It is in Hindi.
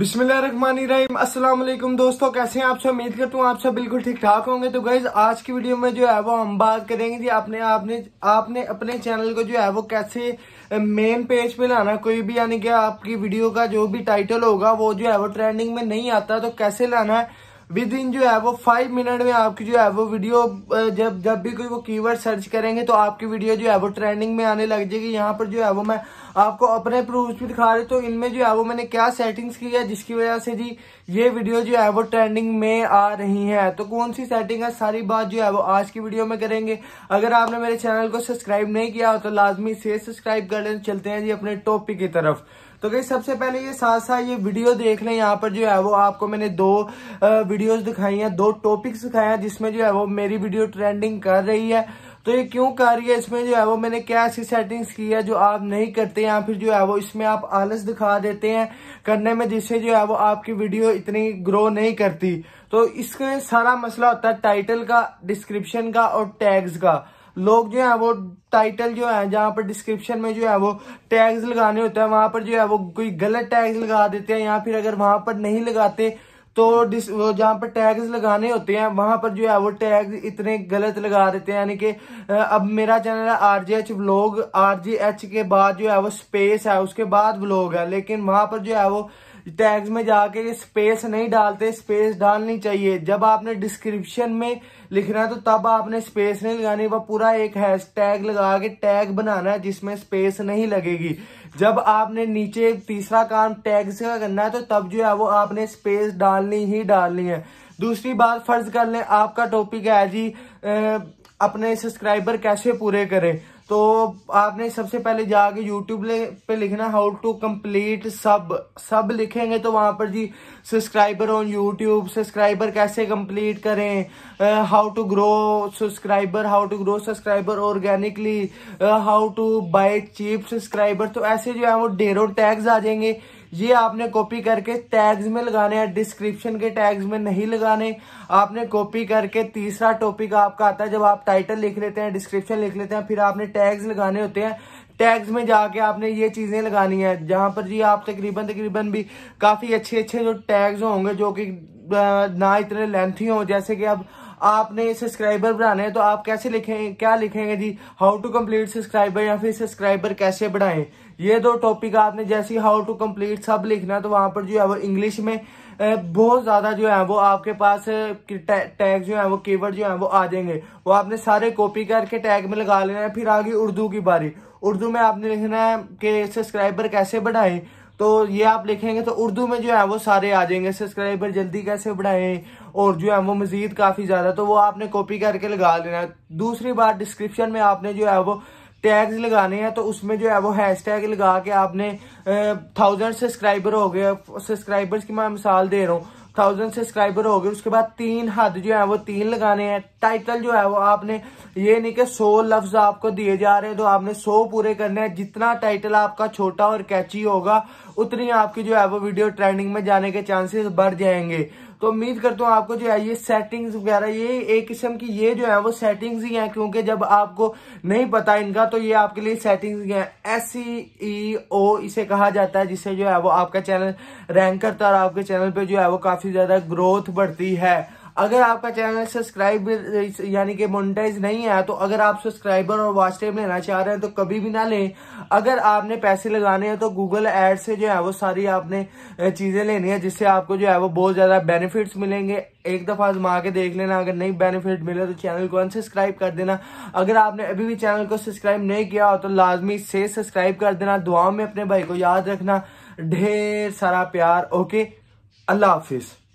बिस्मिल्लाहिर्रहमानिर्रहीम अस्सलाम वालेकुम दोस्तों कैसे हैं आप सब उम्मीद करता हूँ आप सब बिल्कुल ठीक ठाक होंगे तो गाइज आज की वीडियो में जो है वो हम बात करेंगे जी आपने आपने आपने अपने चैनल को जो है वो कैसे मेन पेज पे लाना कोई भी यानी कि आपकी वीडियो का जो भी टाइटल होगा वो जो है वो ट्रेंडिंग में नहीं आता तो कैसे लाना है विद इन जो है वो फाइव मिनट में आपकी जो है वो वीडियो जब जब भी कोई वो कीवर्ड सर्च करेंगे तो आपकी वीडियो जो है वो ट्रेंडिंग में आने लग जाएगी यहाँ पर जो है वो मैं आपको अपने प्रूफ भी दिखा रही तो इनमें जो है वो मैंने क्या सेटिंग्स की है जिसकी वजह से जी ये वीडियो जो है वो ट्रेंडिंग में आ रही है तो कौन सी सेटिंग है सारी बात जो है वो आज की वीडियो में करेंगे अगर आपने मेरे चैनल को सब्सक्राइब नहीं किया तो लाजमी से सब्सक्राइब कर ले चलते हैं जी अपने टॉपिक की तरफ तो गई सबसे पहले ये साथ साथ ये वीडियो देख लें यहाँ पर जो है वो आपको मैंने दो वीडियोस दिखाई हैं दो टॉपिक्स दिखाए हैं जिसमें जो है वो मेरी वीडियो ट्रेंडिंग कर रही है तो ये क्यों कर रही है इसमें जो है वो मैंने क्या ऐसी सेटिंग्स की है जो आप नहीं करते या फिर जो है वो इसमें आप आलस दिखा देते हैं करने में जिससे जो है वो आपकी वीडियो इतनी ग्रो नहीं करती तो इसका सारा मसला होता है टाइटल का डिस्क्रिप्शन का और टैग्स का लोग जो है वो टाइटल जो है जहाँ पर डिस्क्रिप्शन में जो है वो टैग्स लगाने होते हैं वहां पर जो है वो कोई गलत टैग्स लगा देते हैं या फिर अगर वहां पर नहीं लगाते तो डिस जहाँ पर टैग्स लगाने होते हैं वहां पर जो है वो टैग इतने गलत लगा देते हैं यानी कि अब मेरा चैनल है R G H blog R G H के बाद जो है वो स्पेस है उसके बाद ब्लॉग है लेकिन वहां पर जो है वो टैग्स में जाके स्पेस नहीं डालते स्पेस डालनी चाहिए जब आपने डिस्क्रिप्शन में लिखना है तो तब आपने स्पेस नहीं लगानी वह पूरा एक हैश टैग लगा के टैग बनाना है जिसमें स्पेस नहीं लगेगी जब आपने नीचे तीसरा काम टैग्स का करना है तो तब जो है वो आपने स्पेस डालनी ही डालनी है दूसरी बात फर्ज कर लें आपका टॉपिक है जी अपने सब्सक्राइबर कैसे पूरे करें तो आपने सबसे पहले जाके यूट्यूब पे लिखना हाउ टू कंप्लीट सब सब लिखेंगे तो वहां पर जी सब्सक्राइबर ऑन यूट्यूब सब्सक्राइबर कैसे कंप्लीट करें how to grow subscriber how to grow subscriber organically how to buy cheap subscriber तो ऐसे जो है वो डेरो टैग्स आ जाएंगे ये आपने कॉपी करके टैग्स में लगाने हैं डिस्क्रिप्शन के टैग्स में नहीं लगाने आपने कॉपी करके तीसरा टॉपिक आपका आता है जब आप टाइटल लिख लेते हैं डिस्क्रिप्शन लिख लेते हैं फिर आपने टैग्स लगाने होते हैं टैग्स में जाके आपने ये चीजें लगानी है जहां पर जी आप तकरीबन तकरीबन भी काफी अच्छे अच्छे जो टैग्स होंगे जो कि ना इतने लेंथी हो जैसे कि अब आपने सब्सक्राइबर बढ़ाने हैं तो आप कैसे लिखेंगे क्या लिखेंगे जी हाउ टू कंप्लीट सब्सक्राइबर या फिर सब्सक्राइबर कैसे बढ़ाएं ये दो टॉपिक आपने जैसे हाउ टू कंप्लीट सब लिखना तो वहां पर जो है वो इंग्लिश में बहुत ज़्यादा जो है वो आपके पास टैग जो है वो कीवर्ड जो है वो आ जाएंगे वो आपने सारे कॉपी करके टैग में लगा लेना है फिर आगे उर्दू की बारी उर्दू में आपने लिखना है कि सब्सक्राइबर कैसे बढ़ाएं तो ये आप लिखेंगे तो उर्दू में जो है वो सारे आ जाएंगे सब्सक्राइबर जल्दी कैसे बढ़ाएं और जो है वो मज़ीद काफ़ी ज़्यादा तो वो आपने कॉपी करके लगा लेना है दूसरी बात डिस्क्रिप्शन में आपने जो है वो टैग्स लगाने हैं तो उसमें जो है वो हैश टैग लगा के आपने थाउजेंड सब्सक्राइबर हो गए सब्सक्राइबर्स की मैं मिसाल दे रहा हूँ थाउजेंड सब्सक्राइबर हो गए उसके बाद तीन हद जो है वो तीन लगाने हैं टाइटल जो है वो आपने ये नहीं कि सौ लफ्ज आपको दिए जा रहे हैं तो आपने सौ पूरे करने हैं जितना टाइटल आपका छोटा और कैची होगा उतनी आपकी जो है वो वीडियो ट्रेंडिंग में जाने के चांसेस बढ़ जाएंगे तो उम्मीद करता हूँ आपको जो है ये सेटिंग्स वगैरह ये एक किस्म की ये जो है वो सेटिंग्स ही हैं क्योंकि जब आपको नहीं पता इनका तो ये आपके लिए सेटिंग्स ही हैं एस ई ओ इसे कहा जाता है जिससे जो है वो आपका चैनल रैंक करता है और आपके चैनल पर जो है वो काफ़ी ज़्यादा ग्रोथ बढ़ती है अगर आपका चैनल सब्सक्राइब यानी कि मोनिटाइज नहीं है तो अगर आप सब्सक्राइबर और वॉच टाइम लेना चाह रहे हैं तो कभी भी ना लें अगर आपने पैसे लगाने हैं तो गूगल एड से जो है वो सारी आपने चीजें लेनी है जिससे आपको जो है वो बहुत ज्यादा बेनिफिट्स मिलेंगे एक दफा आजमा के देख लेना अगर नहीं बेनिफिट मिले तो चैनल को अनसब्सक्राइब कर देना अगर आपने अभी भी चैनल को सब्सक्राइब नहीं किया हो तो लाजमी से सब्सक्राइब कर देना दुआ में अपने भाई को याद रखना ढेर सारा प्यार ओके अल्लाह हाफिज़